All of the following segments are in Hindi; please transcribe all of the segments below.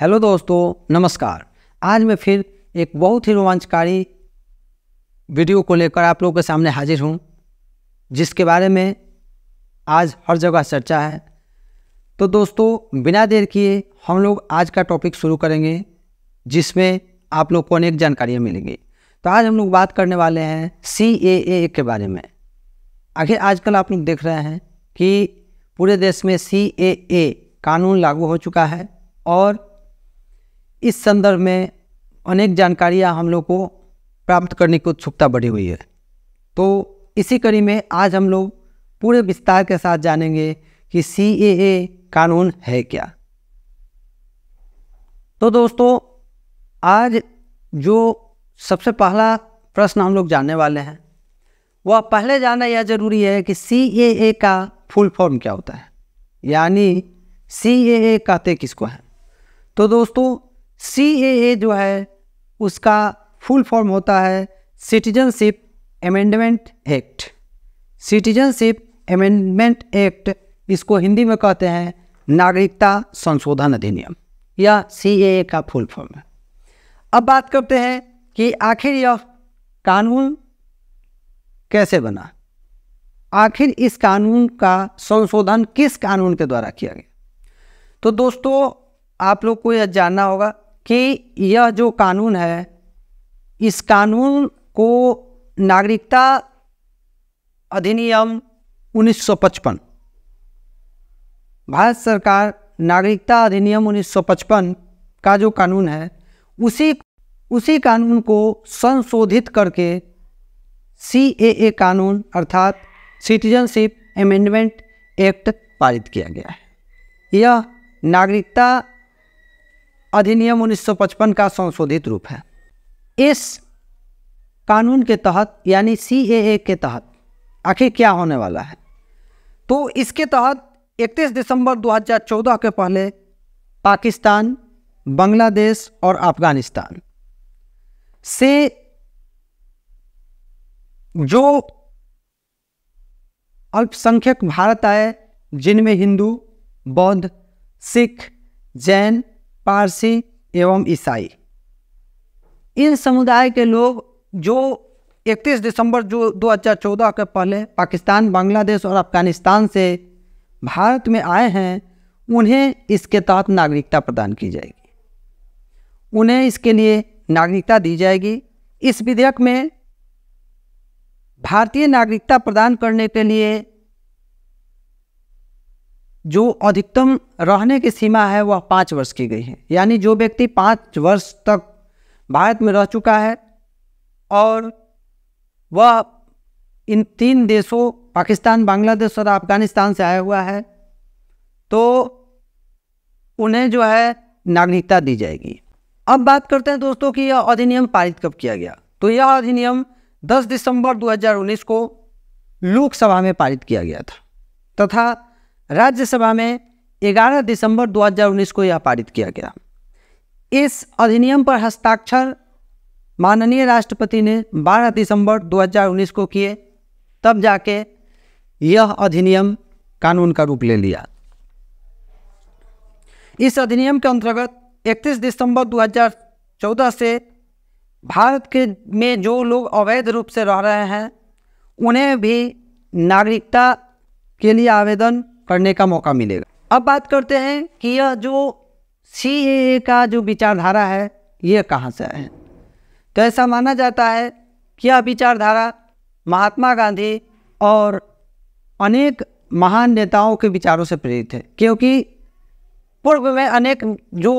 हेलो दोस्तों नमस्कार आज मैं फिर एक बहुत ही रोमांचकारी वीडियो को लेकर आप लोगों के सामने हाजिर हूँ जिसके बारे में आज हर जगह चर्चा है तो दोस्तों बिना देर किए हम लोग आज का टॉपिक शुरू करेंगे जिसमें आप लोग को अनेक जानकारियाँ मिलेंगी तो आज हम लोग बात करने वाले हैं सी ए के बारे में आखिर आजकल आप लोग देख रहे हैं कि पूरे देश में सी ए कानून लागू हो चुका है और इस संदर्भ में अनेक जानकारियां हम लोग को प्राप्त करने की उत्सुकता बढ़ी हुई है तो इसी कड़ी में आज हम लोग पूरे विस्तार के साथ जानेंगे कि सी कानून है क्या तो दोस्तों आज जो सबसे पहला प्रश्न हम लोग जानने वाले हैं वह पहले जानना यह जरूरी है कि सी का फुल फॉर्म क्या होता है यानी सी ए कहते किसको है तो दोस्तों सी ए ए जो है उसका फुल फॉर्म होता है citizenship amendment act citizenship amendment act इसको हिंदी में कहते हैं नागरिकता संशोधन अधिनियम या सी ए ए का फुल फॉर्म है अब बात करते हैं कि आखिर यह कानून कैसे बना आखिर इस कानून का संशोधन किस कानून के द्वारा किया गया तो दोस्तों आप लोग को यह जानना होगा कि यह जो कानून है इस कानून को नागरिकता अधिनियम 1955 भारत सरकार नागरिकता अधिनियम 1955 का जो कानून है उसी उसी कानून को संशोधित करके सी ए कानून अर्थात सिटीजनशिप अमेंडमेंट एक्ट पारित किया गया है यह नागरिकता अधिनियम 1955 का संशोधित रूप है इस कानून के तहत यानी सी के तहत आखिर क्या होने वाला है तो इसके तहत 31 दिसंबर 2014 के पहले पाकिस्तान बांग्लादेश और अफगानिस्तान से जो अल्पसंख्यक भारत आए जिनमें हिंदू बौद्ध सिख जैन पारसी एवं ईसाई इन समुदाय के लोग जो 31 दिसंबर जो 2014 के पहले पाकिस्तान बांग्लादेश और अफगानिस्तान से भारत में आए हैं उन्हें इसके तहत नागरिकता प्रदान की जाएगी उन्हें इसके लिए नागरिकता दी जाएगी इस विधेयक में भारतीय नागरिकता प्रदान करने के लिए जो अधिकतम रहने की सीमा है वह पाँच वर्ष की गई है यानी जो व्यक्ति पाँच वर्ष तक भारत में रह चुका है और वह इन तीन देशों पाकिस्तान बांग्लादेश और अफगानिस्तान से आया हुआ है तो उन्हें जो है नागरिकता दी जाएगी अब बात करते हैं दोस्तों कि यह अधिनियम पारित कब किया गया तो यह अधिनियम 10 दिसंबर 2019 को लोकसभा में पारित किया गया था तथा राज्यसभा में 11 दिसंबर 2019 को यह पारित किया गया इस अधिनियम पर हस्ताक्षर माननीय राष्ट्रपति ने 12 दिसंबर 2019 को किए तब जाके यह अधिनियम कानून का रूप ले लिया इस अधिनियम के अंतर्गत 31 दिसंबर 2014 से भारत के में जो लोग अवैध रूप से रह रहे हैं उन्हें भी नागरिकता के लिए आवेदन करने का मौका मिलेगा अब बात करते हैं कि यह जो सी का जो विचारधारा है यह कहाँ से है तो ऐसा माना जाता है कि यह विचारधारा महात्मा गांधी और अनेक महान नेताओं के विचारों से प्रेरित है क्योंकि पूर्व में अनेक जो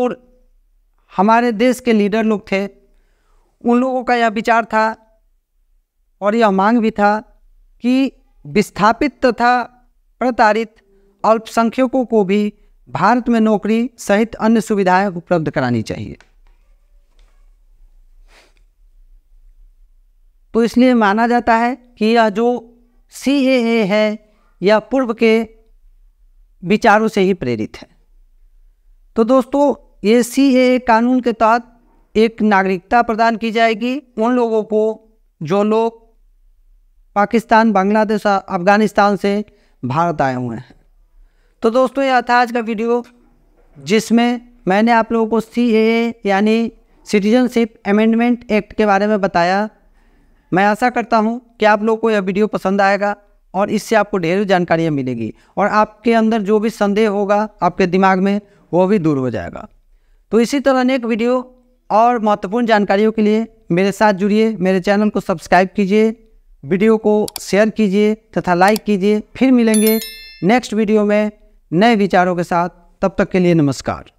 हमारे देश के लीडर लोग थे उन लोगों का यह विचार था और यह मांग भी था कि विस्थापित तथा प्रताड़ित अल्पसंख्यकों को भी भारत में नौकरी सहित अन्य सुविधाएं उपलब्ध करानी चाहिए तो इसलिए माना जाता है कि यह जो सी ए है यह पूर्व के विचारों से ही प्रेरित है तो दोस्तों ये सी ए कानून के तहत एक नागरिकता प्रदान की जाएगी उन लोगों को जो लोग पाकिस्तान बांग्लादेश अफगानिस्तान से भारत आए हुए हैं तो दोस्तों यह था आज का वीडियो जिसमें मैंने आप लोगों को सी ए यानी सिटीजनशिप अमेंडमेंट एक्ट के बारे में बताया मैं आशा करता हूँ कि आप लोगों को यह वीडियो पसंद आएगा और इससे आपको ढेर जानकारियाँ मिलेगी और आपके अंदर जो भी संदेह होगा आपके दिमाग में वो भी दूर हो जाएगा तो इसी तरह अनेक वीडियो और महत्वपूर्ण जानकारियों के लिए मेरे साथ जुड़िए मेरे चैनल को सब्सक्राइब कीजिए वीडियो को शेयर कीजिए तथा लाइक कीजिए फिर मिलेंगे नेक्स्ट वीडियो में नए विचारों के साथ तब तक के लिए नमस्कार